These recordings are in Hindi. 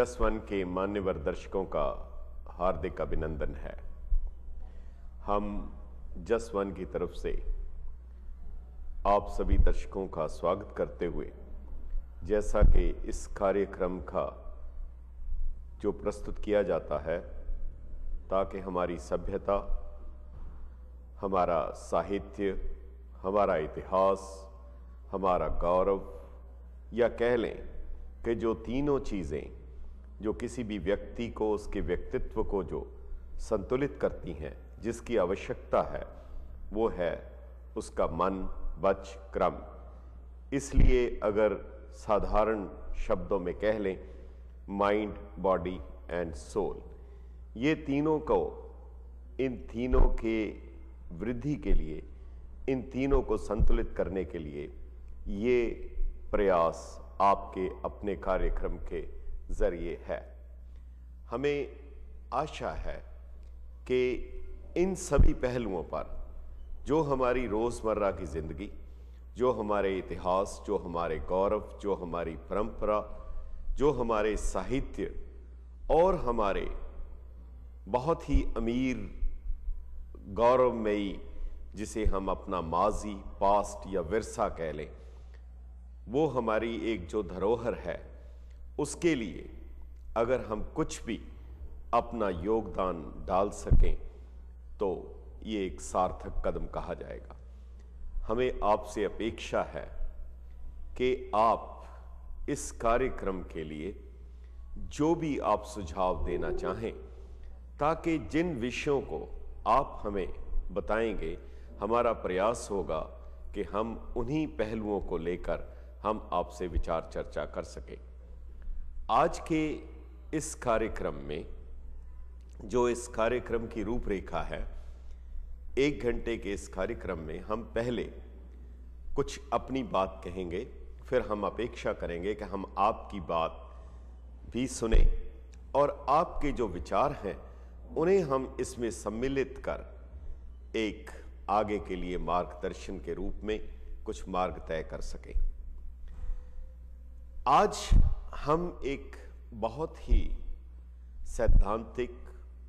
जस वन के मान्यवर दर्शकों का हार्दिक अभिनंदन है हम जस वन की तरफ से आप सभी दर्शकों का स्वागत करते हुए जैसा कि इस कार्यक्रम का जो प्रस्तुत किया जाता है ताकि हमारी सभ्यता हमारा साहित्य हमारा इतिहास हमारा गौरव या कह लें कि जो तीनों चीज़ें जो किसी भी व्यक्ति को उसके व्यक्तित्व को जो संतुलित करती हैं जिसकी आवश्यकता है वो है उसका मन वच क्रम इसलिए अगर साधारण शब्दों में कह लें माइंड बॉडी एंड सोल ये तीनों को इन तीनों के वृद्धि के लिए इन तीनों को संतुलित करने के लिए ये प्रयास आपके अपने कार्यक्रम के ज़रिए है हमें आशा है कि इन सभी पहलुओं पर जो हमारी रोज़मर्रा की ज़िंदगी जो हमारे इतिहास जो हमारे गौरव जो हमारी परंपरा जो हमारे साहित्य और हमारे बहुत ही अमीर गौरवमयी जिसे हम अपना माजी पास्ट या विरसा कह लें वो हमारी एक जो धरोहर है उसके लिए अगर हम कुछ भी अपना योगदान डाल सकें तो ये एक सार्थक कदम कहा जाएगा हमें आपसे अपेक्षा है कि आप इस कार्यक्रम के लिए जो भी आप सुझाव देना चाहें ताकि जिन विषयों को आप हमें बताएंगे हमारा प्रयास होगा कि हम उन्हीं पहलुओं को लेकर हम आपसे विचार चर्चा कर सकें आज के इस कार्यक्रम में जो इस कार्यक्रम की रूपरेखा है एक घंटे के इस कार्यक्रम में हम पहले कुछ अपनी बात कहेंगे फिर हम अपेक्षा करेंगे कि हम आपकी बात भी सुने और आपके जो विचार हैं उन्हें हम इसमें सम्मिलित कर एक आगे के लिए मार्गदर्शन के रूप में कुछ मार्ग तय कर सकें आज हम एक बहुत ही सैद्धांतिक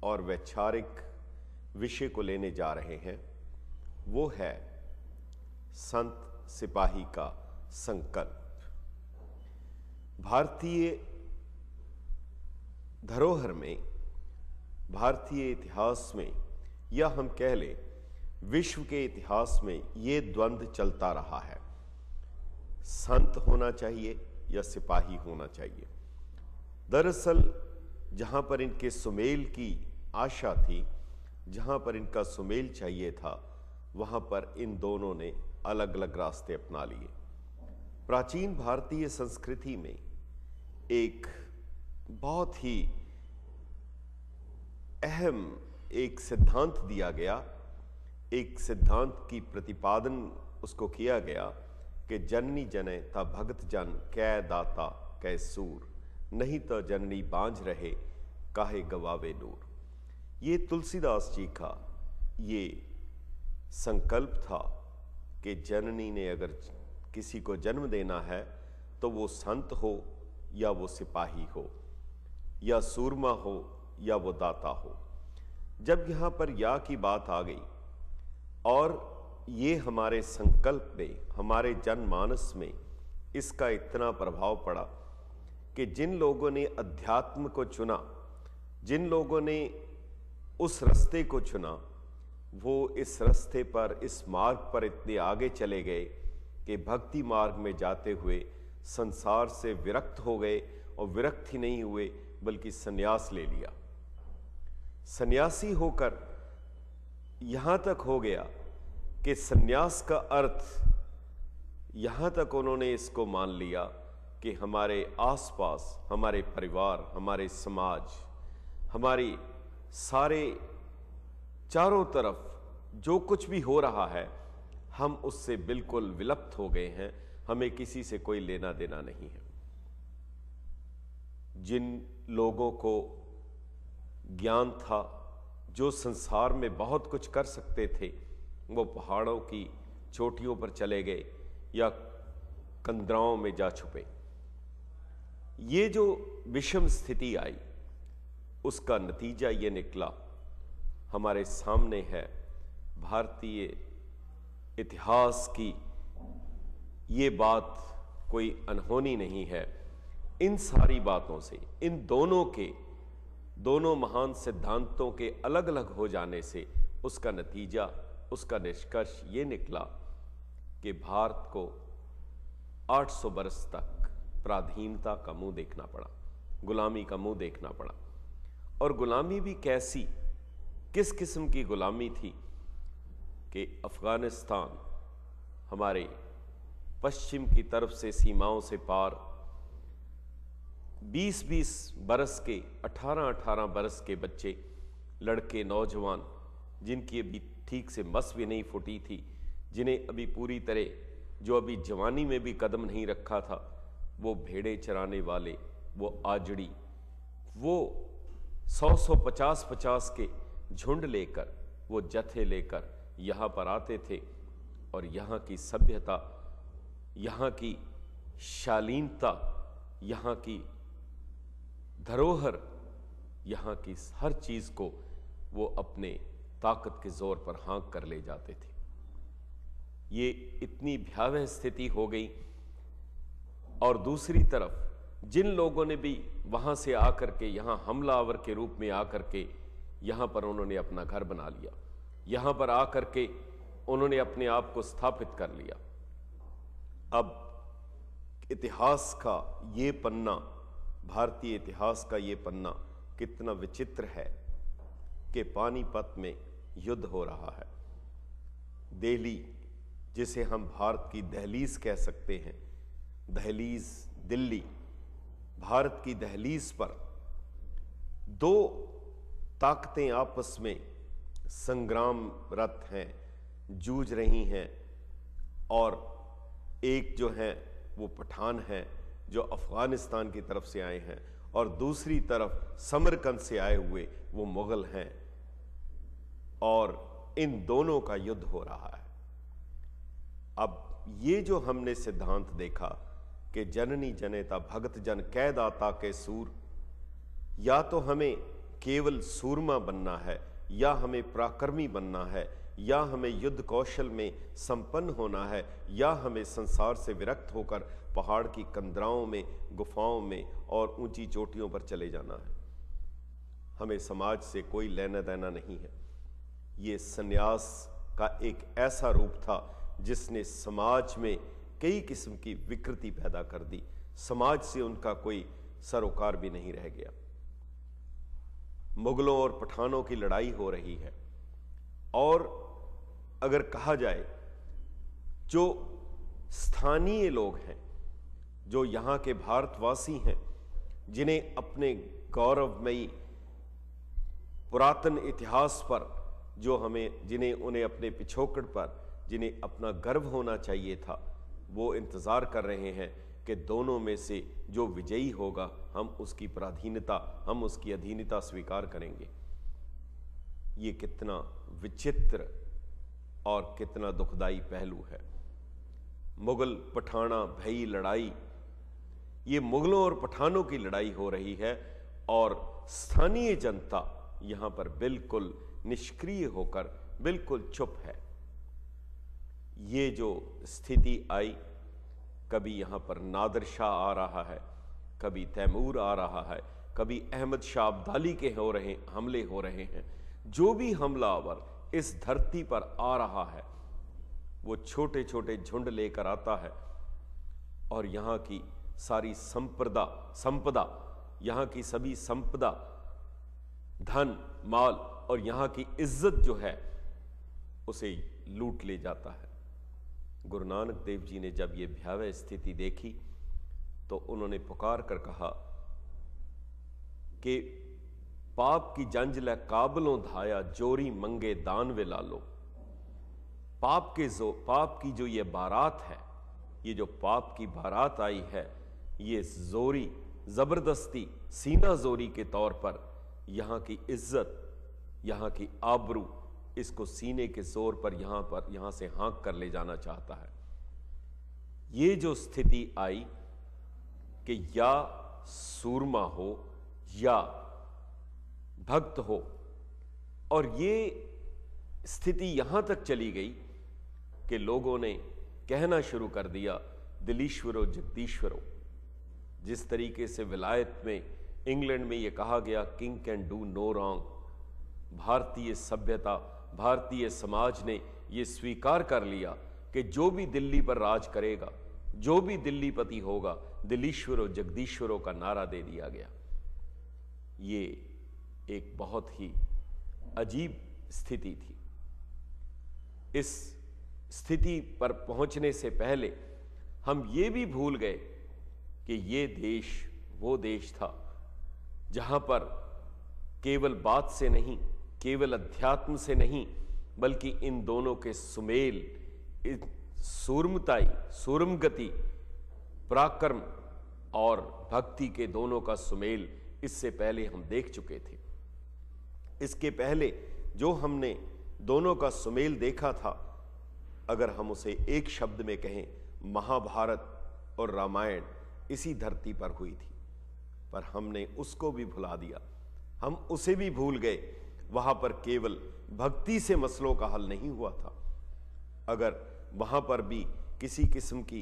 और वैचारिक विषय को लेने जा रहे हैं वो है संत सिपाही का संकल्प भारतीय धरोहर में भारतीय इतिहास में या हम कह लें विश्व के इतिहास में ये द्वंद्व चलता रहा है संत होना चाहिए या सिपाही होना चाहिए दरअसल जहाँ पर इनके सुमेल की आशा थी जहाँ पर इनका सुमेल चाहिए था वहाँ पर इन दोनों ने अलग अलग रास्ते अपना लिए प्राचीन भारतीय संस्कृति में एक बहुत ही अहम एक सिद्धांत दिया गया एक सिद्धांत की प्रतिपादन उसको किया गया कि जननी जने ता भगत जन कै दाता कै सूर नहीं तो जननी बांझ रहे काहे गवावे नूर ये तुलसीदास जी का ये संकल्प था कि जननी ने अगर किसी को जन्म देना है तो वो संत हो या वो सिपाही हो या सूरमा हो या वो दाता हो जब यहाँ पर या की बात आ गई और ये हमारे संकल्प में हमारे जनमानस में इसका इतना प्रभाव पड़ा कि जिन लोगों ने अध्यात्म को चुना जिन लोगों ने उस रास्ते को चुना वो इस रास्ते पर इस मार्ग पर इतने आगे चले गए कि भक्ति मार्ग में जाते हुए संसार से विरक्त हो गए और विरक्त ही नहीं हुए बल्कि सन्यास ले लिया सन्यासी होकर यहाँ तक हो गया कि सन्यास का अर्थ यहां तक उन्होंने इसको मान लिया कि हमारे आसपास हमारे परिवार हमारे समाज हमारी सारे चारों तरफ जो कुछ भी हो रहा है हम उससे बिल्कुल विलुप्त हो गए हैं हमें किसी से कोई लेना देना नहीं है जिन लोगों को ज्ञान था जो संसार में बहुत कुछ कर सकते थे वो पहाड़ों की चोटियों पर चले गए या कंदराओं में जा छुपे ये जो विषम स्थिति आई उसका नतीजा ये निकला हमारे सामने है भारतीय इतिहास की ये बात कोई अनहोनी नहीं है इन सारी बातों से इन दोनों के दोनों महान सिद्धांतों के अलग अलग हो जाने से उसका नतीजा उसका निष्कर्ष ये निकला कि भारत को 800 बरस तक प्राधीनता का मुंह देखना पड़ा गुलामी का मुंह देखना पड़ा और गुलामी भी कैसी किस किस्म की गुलामी थी कि अफ़गानिस्तान हमारे पश्चिम की तरफ से सीमाओं से पार 20-20 बरस के 18-18 बरस के बच्चे लड़के नौजवान जिनकी अभी ठीक से मस भी नहीं फूटी थी जिन्हें अभी पूरी तरह जो अभी जवानी में भी कदम नहीं रखा था वो भेड़े चराने वाले वो आजड़ी वो सौ सौ पचास पचास के झुंड लेकर वो जथे लेकर यहाँ पर आते थे और यहाँ की सभ्यता यहाँ की शालीनता यहाँ की धरोहर यहाँ की हर चीज़ को वो अपने ताकत के जोर पर हांक कर ले जाते थे ये इतनी भयावह स्थिति हो गई और दूसरी तरफ जिन लोगों ने भी वहां से आकर के यहां हमलावर के रूप में आकर के यहां पर उन्होंने अपना घर बना लिया यहां पर आकर के उन्होंने अपने आप को स्थापित कर लिया अब इतिहास का ये पन्ना भारतीय इतिहास का ये पन्ना कितना विचित्र है कि पानीपत में युद्ध हो रहा है दिल्ली जिसे हम भारत की दहलीज कह सकते हैं दहलीज दिल्ली भारत की दहलीज पर दो ताकतें आपस में संग्रामरत हैं जूझ रही हैं और एक जो है वो पठान हैं जो अफ़गानिस्तान की तरफ से आए हैं और दूसरी तरफ समरकंद से आए हुए वो मुग़ल हैं और इन दोनों का युद्ध हो रहा है अब ये जो हमने सिद्धांत देखा कि जननी जनेता भगत जन कैदाता के सूर या तो हमें केवल सूरमा बनना है या हमें पराक्रमी बनना है या हमें युद्ध कौशल में संपन्न होना है या हमें संसार से विरक्त होकर पहाड़ की कंदराओं में गुफाओं में और ऊंची चोटियों पर चले जाना है हमें समाज से कोई लेना देना नहीं है ये सन्यास का एक ऐसा रूप था जिसने समाज में कई किस्म की विकृति पैदा कर दी समाज से उनका कोई सरोकार भी नहीं रह गया मुगलों और पठानों की लड़ाई हो रही है और अगर कहा जाए जो स्थानीय लोग हैं जो यहाँ के भारतवासी हैं जिन्हें अपने गौरवमयी पुरातन इतिहास पर जो हमें जिन्हें उन्हें अपने पिछोकड़ पर जिन्हें अपना गर्व होना चाहिए था वो इंतज़ार कर रहे हैं कि दोनों में से जो विजयी होगा हम उसकी पराधीनता हम उसकी अधीनता स्वीकार करेंगे ये कितना विचित्र और कितना दुखदाई पहलू है मुग़ल पठाना भई लड़ाई ये मुग़लों और पठानों की लड़ाई हो रही है और स्थानीय जनता यहाँ पर बिल्कुल निष्क्रिय होकर बिल्कुल चुप है ये जो स्थिति आई कभी यहाँ पर नादर शाह आ रहा है कभी तैमूर आ रहा है कभी अहमद शाह अब्दाली के हो रहे हमले हो रहे हैं जो भी हमलावर इस धरती पर आ रहा है वो छोटे छोटे झुंड लेकर आता है और यहाँ की सारी संपदा संपदा यहाँ की सभी संपदा धन माल और यहां की इज्जत जो है उसे लूट ले जाता है गुरु नानक देव जी ने जब यह भयावह स्थिति देखी तो उन्होंने पुकार कर कहा कि पाप की जंज लै काबलों धाया जोरी मंगे दान वे लालो पाप के जो पाप की जो ये बारात है ये जो पाप की बारात आई है ये जोरी ज़बरदस्ती सीना जोरी के तौर पर यहां की इज्जत यहां की आबरू इसको सीने के जोर पर यहां पर यहां से हांक कर ले जाना चाहता है ये जो स्थिति आई कि या सूरमा हो या भक्त हो और ये स्थिति यहां तक चली गई कि लोगों ने कहना शुरू कर दिया दिलीश्वरों जगदीश्वरो जिस तरीके से विलायत में इंग्लैंड में ये कहा गया king can do no wrong भारतीय सभ्यता भारतीय समाज ने ये स्वीकार कर लिया कि जो भी दिल्ली पर राज करेगा जो भी दिल्ली पति होगा दिल्लीश्वरों जगदीश्वरों का नारा दे दिया गया ये एक बहुत ही अजीब स्थिति थी इस स्थिति पर पहुंचने से पहले हम ये भी भूल गए कि ये देश वो देश था जहां पर केवल बात से नहीं केवल अध्यात्म से नहीं बल्कि इन दोनों के सुमेल सूर्मताई सूर्म गति पराक्रम और भक्ति के दोनों का सुमेल इससे पहले हम देख चुके थे इसके पहले जो हमने दोनों का सुमेल देखा था अगर हम उसे एक शब्द में कहें महाभारत और रामायण इसी धरती पर हुई थी पर हमने उसको भी भुला दिया हम उसे भी भूल गए वहां पर केवल भक्ति से मसलों का हल नहीं हुआ था अगर वहां पर भी किसी किस्म की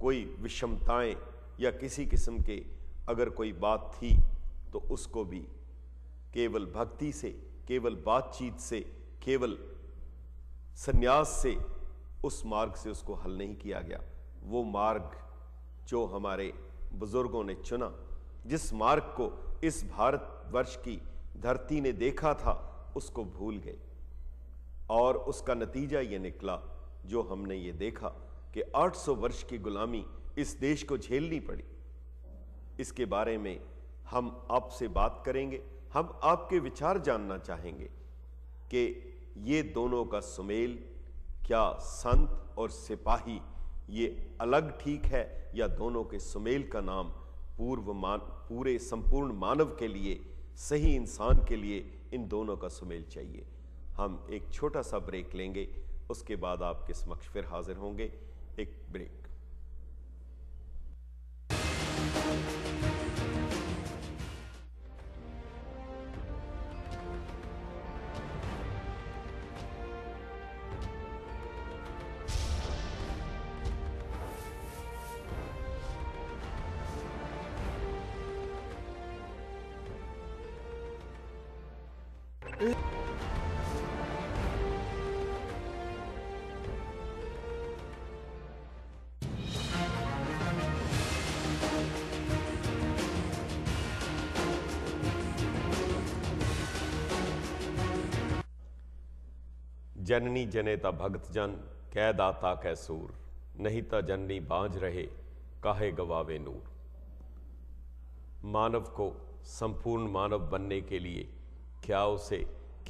कोई विषमताएं या किसी किस्म के अगर कोई बात थी तो उसको भी केवल भक्ति से केवल बातचीत से केवल संन्यास से उस मार्ग से उसको हल नहीं किया गया वो मार्ग जो हमारे बुजुर्गों ने चुना जिस मार्ग को इस भारत वर्ष की धरती ने देखा था उसको भूल गई और उसका नतीजा ये निकला जो हमने ये देखा कि 800 वर्ष की गुलामी इस देश को झेलनी पड़ी इसके बारे में हम आपसे बात करेंगे हम आपके विचार जानना चाहेंगे कि ये दोनों का सुमेल क्या संत और सिपाही ये अलग ठीक है या दोनों के सुमेल का नाम पूर्व मान पूरे संपूर्ण मानव के लिए सही इंसान के लिए इन दोनों का सुमेल चाहिए हम एक छोटा सा ब्रेक लेंगे उसके बाद आपके समक्ष फिर हाजिर होंगे एक ब्रेक जननी जने ता भगत जन कह दाता कै सूर नहीं ता जननी बांझ रहे काहे गवावे नूर मानव को संपूर्ण मानव बनने के लिए क्या उसे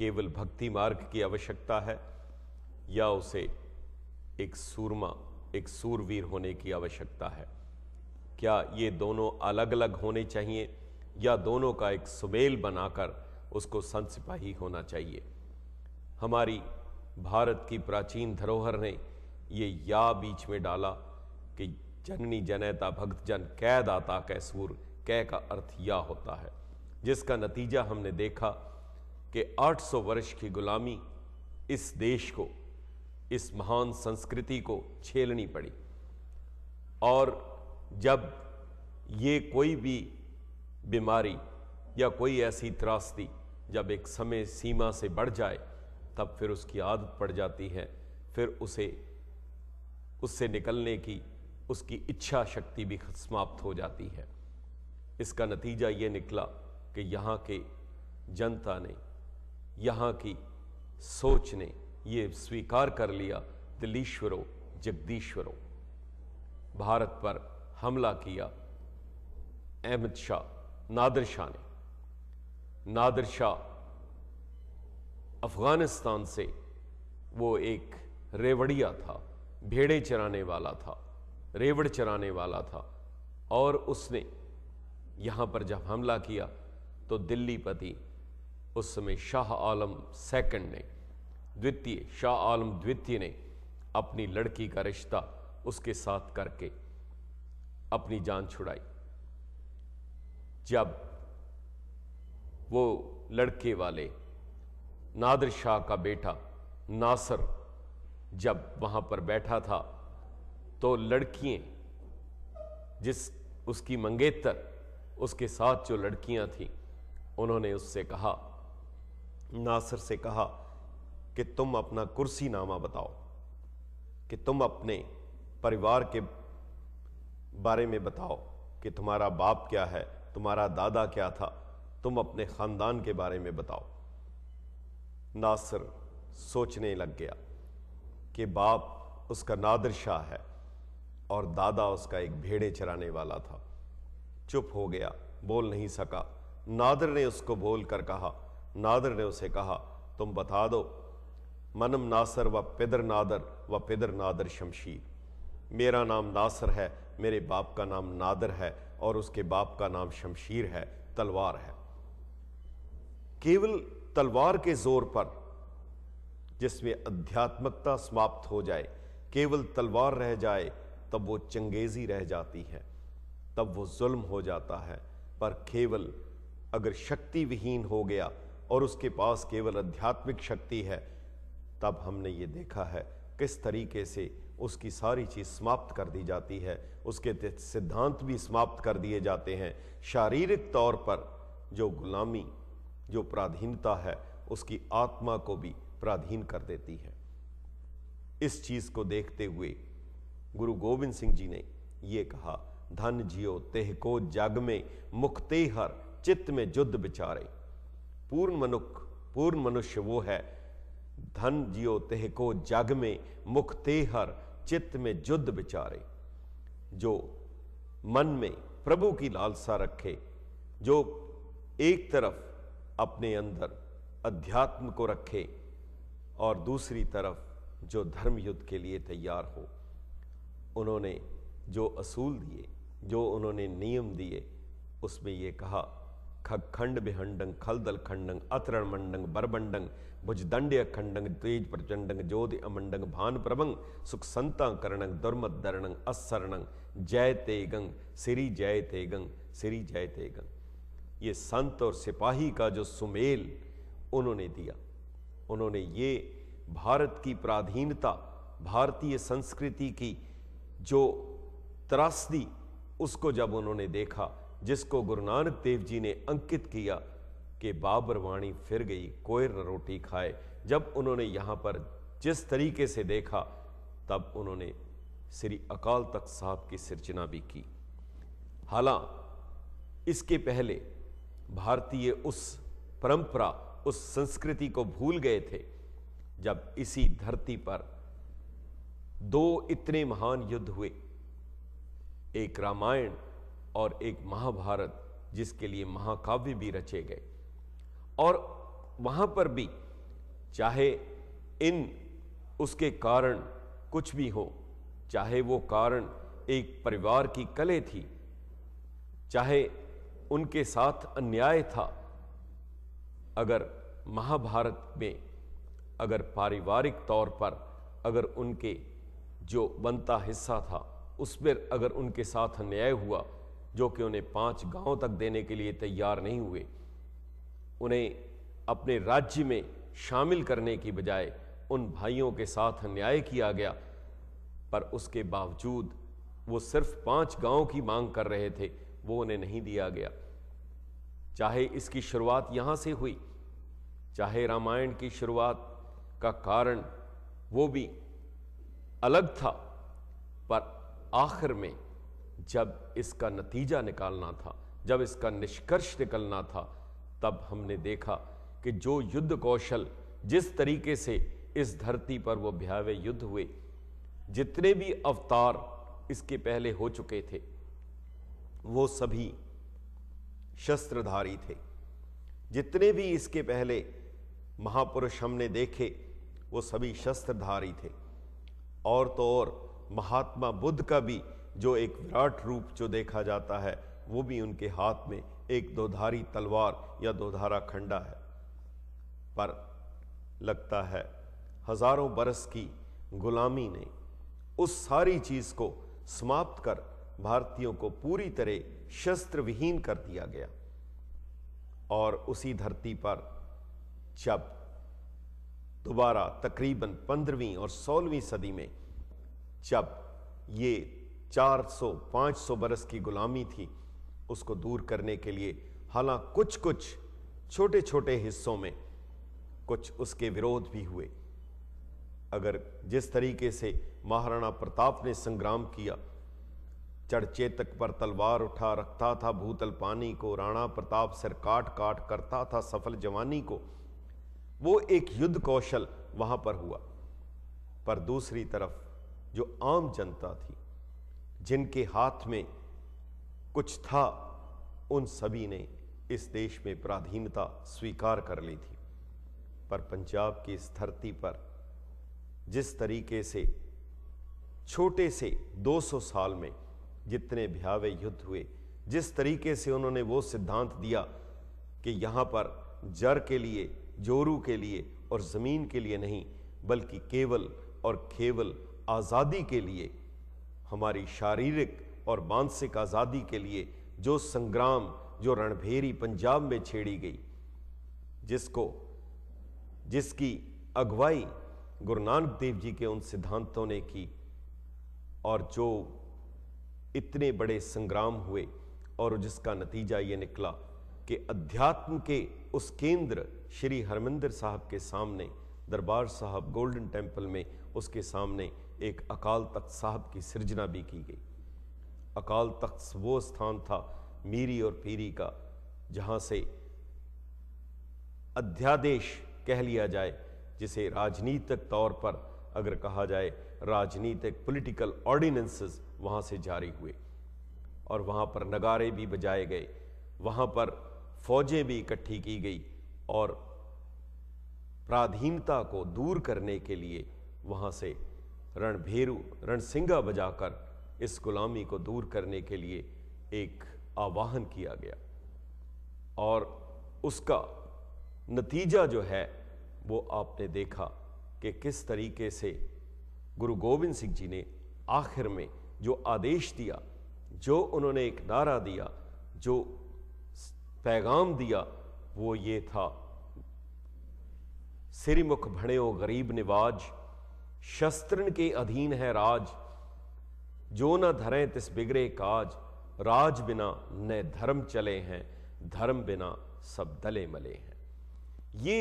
केवल भक्ति मार्ग की आवश्यकता है या उसे एक सूरमा एक सूरवीर होने की आवश्यकता है क्या ये दोनों अलग अलग होने चाहिए या दोनों का एक सुमेल बनाकर उसको संत सिपाही होना चाहिए हमारी भारत की प्राचीन धरोहर ने ये या बीच में डाला कि जननी जनैता भक्त जन कै दाता कै सूर कै का अर्थ या होता है जिसका नतीजा हमने देखा कि 800 वर्ष की गुलामी इस देश को इस महान संस्कृति को छेलनी पड़ी और जब ये कोई भी बीमारी या कोई ऐसी त्रासदी जब एक समय सीमा से बढ़ जाए तब फिर उसकी आदत पड़ जाती है फिर उसे उससे निकलने की उसकी इच्छा शक्ति भी समाप्त हो जाती है इसका नतीजा ये निकला कि यहाँ के जनता ने यहाँ की सोच ने ये स्वीकार कर लिया दिलीश्वरों जगदीश्वरों भारत पर हमला किया अहमद शाह नादर शाह ने नादर शाह अफगानिस्तान से वो एक रेवड़िया था भेड़े चराने वाला था रेवड़ चराने वाला था और उसने यहाँ पर जब हमला किया तो दिल्ली पति उस समय शाह आलम सेकंड ने द्वितीय शाह आलम द्वितीय ने अपनी लड़की का रिश्ता उसके साथ करके अपनी जान छुड़ाई जब वो लड़के वाले नादर शाह का बेटा नासर जब वहाँ पर बैठा था तो लड़कियाँ जिस उसकी मंगेतर उसके साथ जो लड़कियाँ थीं उन्होंने उससे कहा नासर से कहा कि तुम अपना कुर्सी नामा बताओ कि तुम अपने परिवार के बारे में बताओ कि तुम्हारा बाप क्या है तुम्हारा दादा क्या था तुम अपने ख़ानदान के बारे में बताओ नासर सोचने लग गया कि बाप उसका नादर शाह है और दादा उसका एक भेड़े चराने वाला था चुप हो गया बोल नहीं सका नादर ने उसको बोल कर कहा नादर ने उसे कहा तुम बता दो मनम नासर व पिदर नादर व पिदर नादर शमशीर मेरा नाम नासर है मेरे बाप का नाम नादर है और उसके बाप का नाम शमशीर है तलवार है केवल तलवार के जोर पर जिसमें अध्यात्मकता समाप्त हो जाए केवल तलवार रह जाए तब वो चंगेजी रह जाती है तब वो जुल्म हो जाता है पर केवल अगर शक्ति विहीन हो गया और उसके पास केवल आध्यात्मिक शक्ति है तब हमने ये देखा है किस तरीके से उसकी सारी चीज़ समाप्त कर दी जाती है उसके सिद्धांत भी समाप्त कर दिए जाते हैं शारीरिक तौर पर जो गुलामी जो प्राधीनता है उसकी आत्मा को भी प्राधीन कर देती है इस चीज़ को देखते हुए गुरु गोविंद सिंह जी ने यह कहा धन जियो तेह को जग में मुखते हर चित्त में युद्ध बिचारे पूर्ण मनुख पूर्ण मनुष्य वो है धन जियो तेह को जग में मुखते हर चित्त में युद्ध बिचारे जो मन में प्रभु की लालसा रखे जो एक तरफ अपने अंदर अध्यात्म को रखे और दूसरी तरफ जो धर्म युद्ध के लिए तैयार हो उन्होंने जो असूल दिए जो उन्होंने नियम दिए उसमें ये कहा खखंड बिहंडंग खलदल खंडंग अतरण मंडंग बरबंडंग भुजदंड खंडंग तेज प्रचंडंग ज्योति अमंडंग भान प्रभंग सुख संता करणंग दुर्मदरणंग दरणंग असरणंग जय तेगंग श्री जय तेगंग श्री जय तेगंग ये संत और सिपाही का जो सुमेल उन्होंने दिया उन्होंने ये भारत की प्राधीनता भारतीय संस्कृति की जो त्रासदी उसको जब उन्होंने देखा जिसको गुरु नानक देव जी ने अंकित किया कि बाबर वाणी फिर गई कोयर रोटी खाए जब उन्होंने यहाँ पर जिस तरीके से देखा तब उन्होंने श्री अकाल तख्त साहब की सृजना भी की हालां इसके पहले भारतीय उस परंपरा उस संस्कृति को भूल गए थे जब इसी धरती पर दो इतने महान युद्ध हुए एक रामायण और एक महाभारत जिसके लिए महाकाव्य भी रचे गए और वहां पर भी चाहे इन उसके कारण कुछ भी हो चाहे वो कारण एक परिवार की कले थी चाहे उनके साथ अन्याय था अगर महाभारत में अगर पारिवारिक तौर पर अगर उनके जो बनता हिस्सा था उसमें अगर उनके साथ अन्याय हुआ जो कि उन्हें पांच गांव तक देने के लिए तैयार नहीं हुए उन्हें अपने राज्य में शामिल करने की बजाय उन भाइयों के साथ अन्याय किया गया पर उसके बावजूद वो सिर्फ पांच गांव की मांग कर रहे थे वो उन्हें नहीं दिया गया चाहे इसकी शुरुआत यहाँ से हुई चाहे रामायण की शुरुआत का कारण वो भी अलग था पर आखिर में जब इसका नतीजा निकालना था जब इसका निष्कर्ष निकलना था तब हमने देखा कि जो युद्ध कौशल जिस तरीके से इस धरती पर वो भयावह युद्ध हुए जितने भी अवतार इसके पहले हो चुके थे वो सभी शस्त्रधारी थे जितने भी इसके पहले महापुरुष हमने देखे वो सभी शस्त्रधारी थे और तो और महात्मा बुद्ध का भी जो एक विराट रूप जो देखा जाता है वो भी उनके हाथ में एक दोधारी तलवार या दोधारा खंडा है पर लगता है हजारों बरस की गुलामी ने उस सारी चीज़ को समाप्त कर भारतीयों को पूरी तरह शस्त्र विहीन कर दिया गया और उसी धरती पर जब दोबारा तकरीबन पंद्रहवीं और सोलहवीं सदी में जब ये 400-500 बरस की गुलामी थी उसको दूर करने के लिए हालांकि कुछ कुछ छोटे छोटे हिस्सों में कुछ उसके विरोध भी हुए अगर जिस तरीके से महाराणा प्रताप ने संग्राम किया चढ़चेतक पर तलवार उठा रखता था भूतल पानी को राणा प्रताप सिर काट काट करता था सफल जवानी को वो एक युद्ध कौशल वहां पर हुआ पर दूसरी तरफ जो आम जनता थी जिनके हाथ में कुछ था उन सभी ने इस देश में पराधीनता स्वीकार कर ली थी पर पंजाब की इस धरती पर जिस तरीके से छोटे से 200 साल में जितने भयावे युद्ध हुए जिस तरीके से उन्होंने वो सिद्धांत दिया कि यहाँ पर जर के लिए जोरू के लिए और ज़मीन के लिए नहीं बल्कि केवल और केवल आज़ादी के लिए हमारी शारीरिक और मानसिक आज़ादी के लिए जो संग्राम जो रणभेरी पंजाब में छेड़ी गई जिसको जिसकी अगुवाई गुरु नानक देव जी के उन सिद्धांतों ने की और जो इतने बड़े संग्राम हुए और जिसका नतीजा ये निकला कि अध्यात्म के उस केंद्र श्री हरमिंदर साहब के सामने दरबार साहब गोल्डन टेम्पल में उसके सामने एक अकाल तख्त साहब की सृजना भी की गई अकाल तख्त वो स्थान था मीरी और पीरी का जहाँ से अध्यादेश कह लिया जाए जिसे राजनीतिक तौर पर अगर कहा जाए राजनीतिक पॉलिटिकल ऑर्डिनेंसेस वहाँ से जारी हुए और वहाँ पर नगारे भी बजाए गए वहाँ पर फौजें भी इकट्ठी की गई और प्राधीनता को दूर करने के लिए वहाँ से रणभेरु रणसिंगा बजाकर इस गुलामी को दूर करने के लिए एक आवाहन किया गया और उसका नतीजा जो है वो आपने देखा कि किस तरीके से गुरु गोविंद सिंह जी ने आखिर में जो आदेश दिया जो उन्होंने एक नारा दिया जो पैगाम दिया वो ये था सिरमुख भड़े ओ गरीब निवाज शस्त्रन के अधीन है राज जो न धरे तिस बिगड़े काज राज बिना न धर्म चले हैं धर्म बिना सब दले मले हैं ये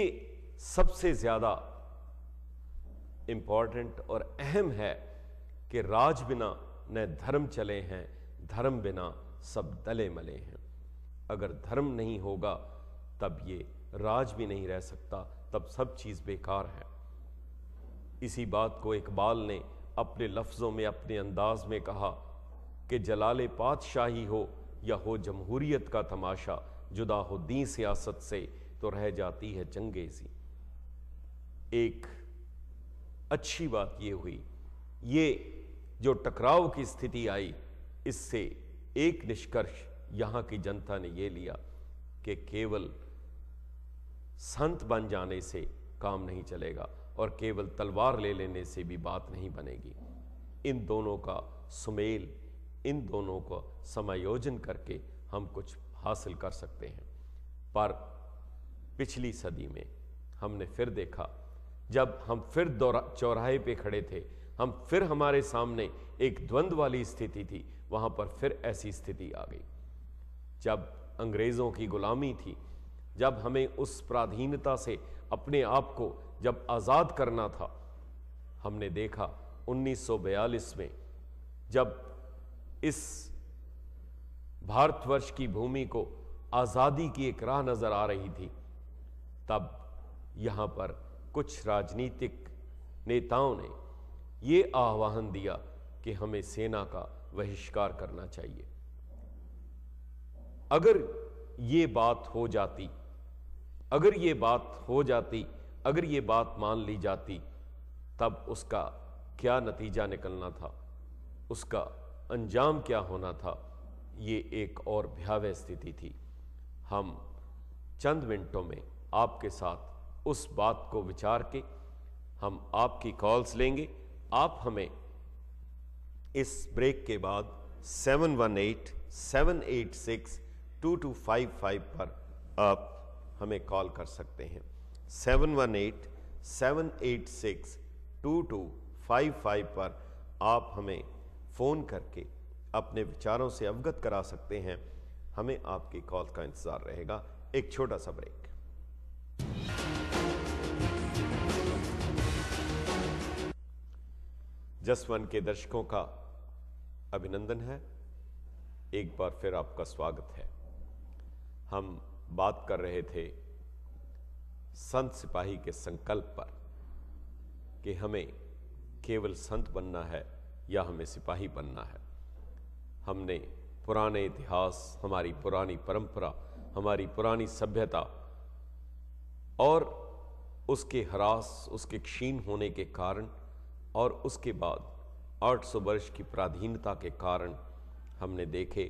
सबसे ज्यादा इंपॉर्टेंट और अहम है कि राज बिना न धर्म चले हैं धर्म बिना सब दले मले हैं अगर धर्म नहीं होगा तब ये राज भी नहीं रह सकता तब सब चीज़ बेकार है इसी बात को इकबाल ने अपने लफ्ज़ों में अपने अंदाज में कहा कि जलाल पातशाही हो या हो जमहूरीत का तमाशा जुदा हो दी सियासत से तो रह जाती है चंगेजी एक अच्छी बात ये हुई ये जो टकराव की स्थिति आई इससे एक निष्कर्ष यहाँ की जनता ने यह लिया कि केवल संत बन जाने से काम नहीं चलेगा और केवल तलवार ले लेने से भी बात नहीं बनेगी इन दोनों का सुमेल इन दोनों का समायोजन करके हम कुछ हासिल कर सकते हैं पर पिछली सदी में हमने फिर देखा जब हम फिर चौराहे पे खड़े थे हम फिर हमारे सामने एक द्वंद्व वाली स्थिति थी वहां पर फिर ऐसी स्थिति आ गई जब अंग्रेज़ों की गुलामी थी जब हमें उस प्राधीनता से अपने आप को जब आज़ाद करना था हमने देखा 1942 में जब इस भारतवर्ष की भूमि को आज़ादी की एक राह नज़र आ रही थी तब यहां पर कुछ राजनीतिक नेताओं ने ये आह्वान दिया कि हमें सेना का बहिष्कार करना चाहिए अगर ये बात हो जाती अगर ये बात हो जाती अगर ये बात मान ली जाती तब उसका क्या नतीजा निकलना था उसका अंजाम क्या होना था ये एक और भयावह स्थिति थी हम चंद मिनटों में आपके साथ उस बात को विचार के हम आपकी कॉल्स लेंगे आप हमें इस ब्रेक के बाद 718-786-2255 पर आप हमें कॉल कर सकते हैं 718-786-2255 पर आप हमें फ़ोन करके अपने विचारों से अवगत करा सकते हैं हमें आपकी कॉल का इंतज़ार रहेगा एक छोटा सा ब्रेक जसवन के दर्शकों का अभिनंदन है एक बार फिर आपका स्वागत है हम बात कर रहे थे संत सिपाही के संकल्प पर कि हमें केवल संत बनना है या हमें सिपाही बनना है हमने पुराने इतिहास हमारी पुरानी परंपरा हमारी पुरानी सभ्यता और उसके ह्रास उसके क्षीण होने के कारण और उसके बाद 800 वर्ष की प्राधीनता के कारण हमने देखे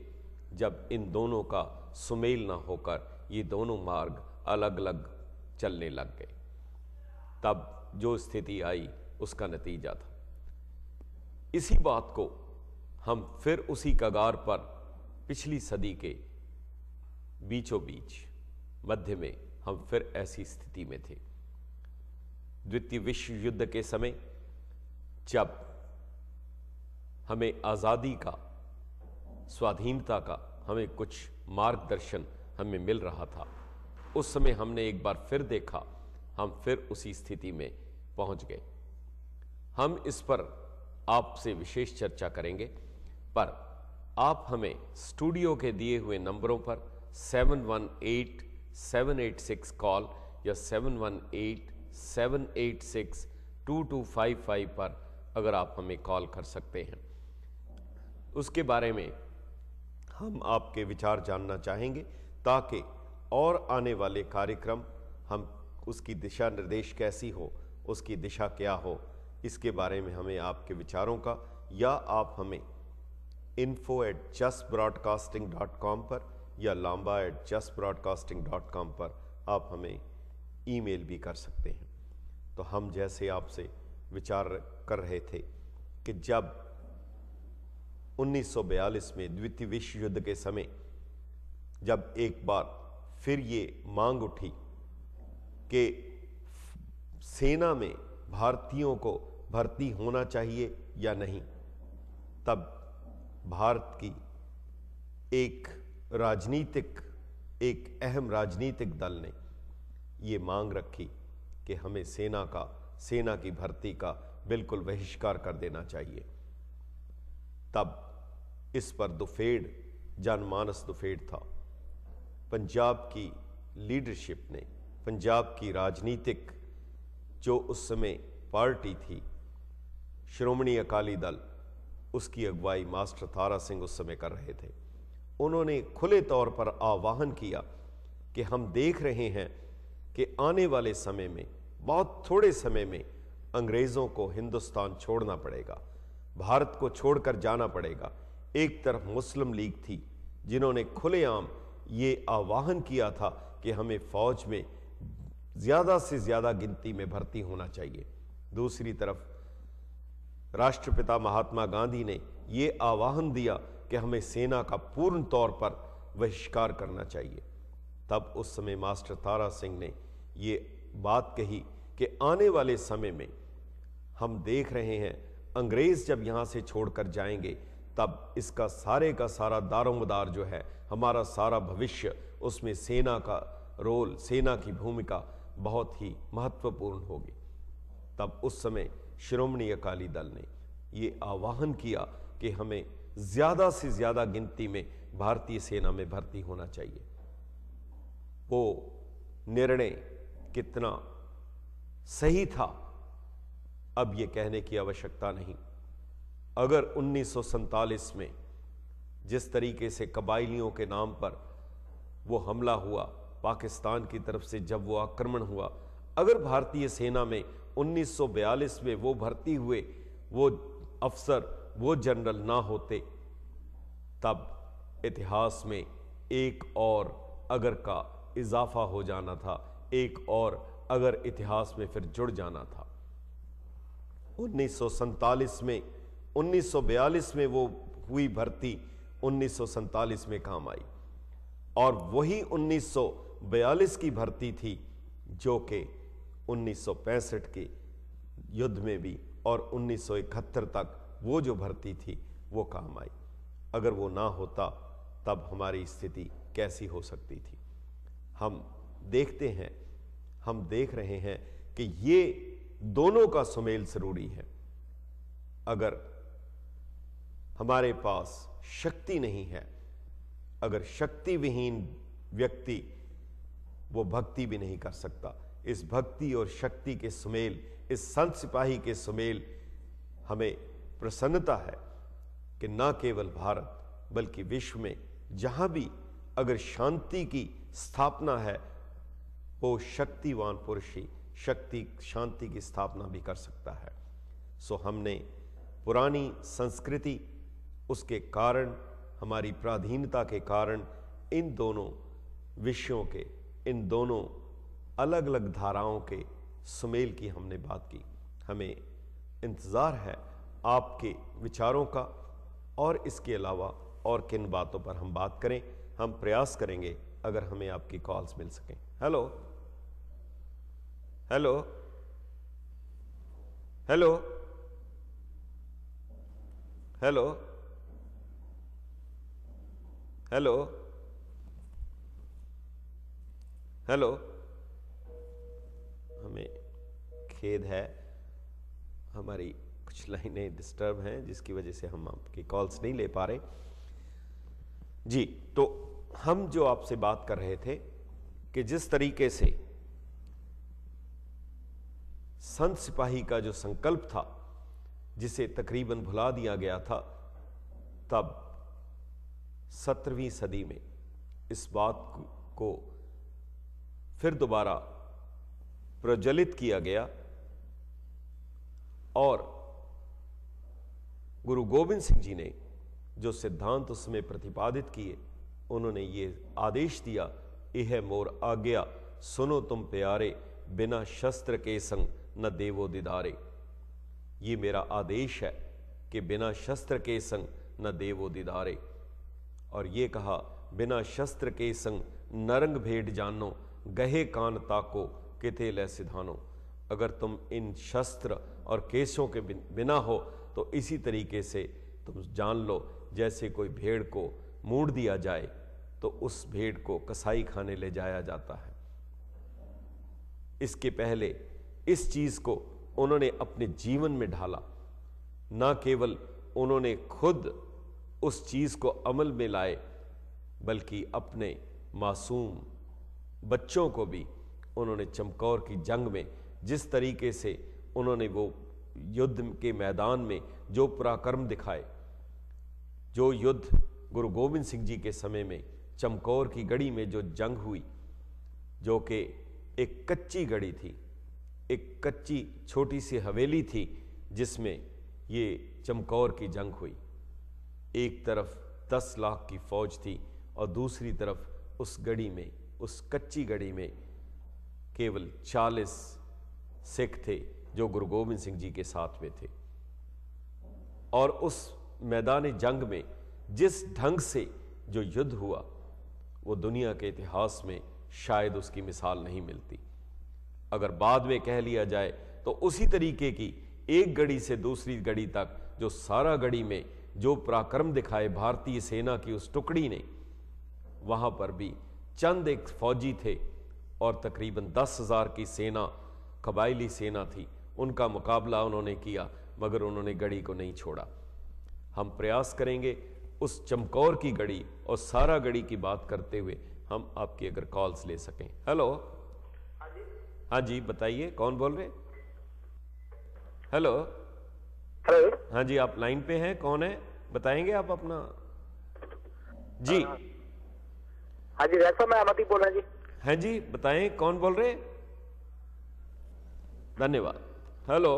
जब इन दोनों का सुमेल ना होकर ये दोनों मार्ग अलग अलग चलने लग गए तब जो स्थिति आई उसका नतीजा था इसी बात को हम फिर उसी कगार पर पिछली सदी के बीचों बीच मध्य में हम फिर ऐसी स्थिति में थे द्वितीय विश्व युद्ध के समय जब हमें आज़ादी का स्वाधीनता का हमें कुछ मार्गदर्शन हमें मिल रहा था उस समय हमने एक बार फिर देखा हम फिर उसी स्थिति में पहुंच गए हम इस पर आपसे विशेष चर्चा करेंगे पर आप हमें स्टूडियो के दिए हुए नंबरों पर 718-786 कॉल या 718-786-2255 पर अगर आप हमें कॉल कर सकते हैं उसके बारे में हम आपके विचार जानना चाहेंगे ताकि और आने वाले कार्यक्रम हम उसकी दिशा निर्देश कैसी हो उसकी दिशा क्या हो इसके बारे में हमें आपके विचारों का या आप हमें info at just broadcasting dot com पर या Lamba at just broadcasting dot com पर आप हमें ईमेल भी कर सकते हैं तो हम जैसे आपसे विचार कर रहे थे कि जब 1942 में द्वितीय विश्व युद्ध के समय जब एक बार फिर ये मांग उठी कि सेना में भारतीयों को भर्ती होना चाहिए या नहीं तब भारत की एक राजनीतिक एक अहम राजनीतिक दल ने ये मांग रखी कि हमें सेना का सेना की भर्ती का बिल्कुल बहिष्कार कर देना चाहिए तब इस पर दुफेड़ जनमानस दुफेड़ था पंजाब की लीडरशिप ने पंजाब की राजनीतिक जो उस समय पार्टी थी श्रोमणी अकाली दल उसकी अगुवाई मास्टर तारा सिंह उस समय कर रहे थे उन्होंने खुले तौर पर आह्वान किया कि हम देख रहे हैं कि आने वाले समय में बहुत थोड़े समय में अंग्रेजों को हिंदुस्तान छोड़ना पड़ेगा भारत को छोड़कर जाना पड़ेगा एक तरफ मुस्लिम लीग थी जिन्होंने खुलेआम ये आवाहन किया था कि हमें फौज में ज़्यादा से ज़्यादा गिनती में भर्ती होना चाहिए दूसरी तरफ राष्ट्रपिता महात्मा गांधी ने यह आवाहन दिया कि हमें सेना का पूर्ण तौर पर बहिष्कार करना चाहिए तब उस समय मास्टर तारा सिंह ने ये बात कही कि आने वाले समय में हम देख रहे हैं अंग्रेज़ जब यहाँ से छोड़कर जाएंगे तब इसका सारे का सारा दारोमदार जो है हमारा सारा भविष्य उसमें सेना का रोल सेना की भूमिका बहुत ही महत्वपूर्ण होगी तब उस समय श्रोमणी अकाली दल ने ये आह्वान किया कि हमें ज़्यादा से ज़्यादा गिनती में भारतीय सेना में भर्ती होना चाहिए वो निर्णय कितना सही था अब ये कहने की आवश्यकता नहीं अगर उन्नीस में जिस तरीके से कबाइलियों के नाम पर वो हमला हुआ पाकिस्तान की तरफ से जब वो आक्रमण हुआ अगर भारतीय सेना में 1942 में वो भर्ती हुए वो अफसर वो जनरल ना होते तब इतिहास में एक और अगर का इजाफा हो जाना था एक और अगर इतिहास में फिर जुड़ जाना था उन्नीस में 1942 में वो हुई भर्ती उन्नीस में काम आई और वही 1942 की भर्ती थी जो कि 1965 के युद्ध में भी और 1971 तक वो जो भर्ती थी वो काम आई अगर वो ना होता तब हमारी स्थिति कैसी हो सकती थी हम देखते हैं हम देख रहे हैं कि ये दोनों का सुमेल जरूरी है अगर हमारे पास शक्ति नहीं है अगर शक्ति विहीन व्यक्ति वो भक्ति भी नहीं कर सकता इस भक्ति और शक्ति के सुमेल इस संत सिपाही के सुमेल हमें प्रसन्नता है कि न केवल भारत बल्कि विश्व में जहाँ भी अगर शांति की स्थापना है वो शक्तिवान पुरुष ही शक्ति शांति की स्थापना भी कर सकता है सो हमने पुरानी संस्कृति उसके कारण हमारी प्राधीनता के कारण इन दोनों विषयों के इन दोनों अलग अलग धाराओं के सुमेल की हमने बात की हमें इंतज़ार है आपके विचारों का और इसके अलावा और किन बातों पर हम बात करें हम प्रयास करेंगे अगर हमें आपकी कॉल्स मिल सकें hello hello hello hello hello hello हमें खेद है हमारी कुछ लाइनें डिस्टर्ब हैं जिसकी वजह से हम आपकी कॉल्स नहीं ले पा रहे जी तो हम जो आपसे बात कर रहे थे कि जिस तरीके से संत सिपाही का जो संकल्प था जिसे तकरीबन भुला दिया गया था तब सत्रहवीं सदी में इस बात को फिर दोबारा प्रज्वलित किया गया और गुरु गोविंद सिंह जी ने जो सिद्धांत उसमें प्रतिपादित किए उन्होंने ये आदेश दिया यह मोर आज्ञा सुनो तुम प्यारे बिना शस्त्र के संग न देवो दिदारे ये मेरा आदेश है कि बिना शस्त्र के संग न देवो दिदारे और ये कहा बिना शस्त्र के संग नरंग भेंट जानो गहे कान ताको किथे ले सिधानो अगर तुम इन शस्त्र और केसों के बिना हो तो इसी तरीके से तुम जान लो जैसे कोई भेड़ को मूड दिया जाए तो उस भेड़ को कसाई खाने ले जाया जाता है इसके पहले इस चीज को उन्होंने अपने जीवन में ढाला ना केवल उन्होंने खुद उस चीज को अमल में लाए बल्कि अपने मासूम बच्चों को भी उन्होंने चमकौर की जंग में जिस तरीके से उन्होंने वो युद्ध के मैदान में जो पराक्रम दिखाए जो युद्ध गुरु गोविंद सिंह जी के समय में चमकौर की गड़ी में जो जंग हुई जो कि एक कच्ची गड़ी थी एक कच्ची छोटी सी हवेली थी जिसमें ये चमकौर की जंग हुई एक तरफ दस लाख की फौज थी और दूसरी तरफ उस गड़ी में उस कच्ची गड़ी में केवल चालीस सिख थे जो गुरु गोविंद सिंह जी के साथ में थे और उस मैदान जंग में जिस ढंग से जो युद्ध हुआ वो दुनिया के इतिहास में शायद उसकी मिसाल नहीं मिलती अगर बाद में कह लिया जाए तो उसी तरीके की एक गड़ी से दूसरी गड़ी तक जो सारा गड़ी में जो पराक्रम दिखाए भारतीय सेना की उस टुकड़ी ने वहाँ पर भी चंद एक फौजी थे और तकरीबन दस हज़ार की सेना कबायली सेना थी उनका मुकाबला उन्होंने किया मगर उन्होंने गड़ी को नहीं छोड़ा हम प्रयास करेंगे उस चमकौर की गड़ी और सारा गड़ी की बात करते हुए हम आपकी अगर कॉल्स ले सकें हेलो हाँ जी बताइए कौन बोल रहे हेलो हेलो हाँ जी आप लाइन पे हैं कौन है बताएंगे आप अपना जी हाँ, हाँ जी वैसा मैं अमती बोल रहा जी हाँ जी बताएं कौन बोल रहे धन्यवाद हेलो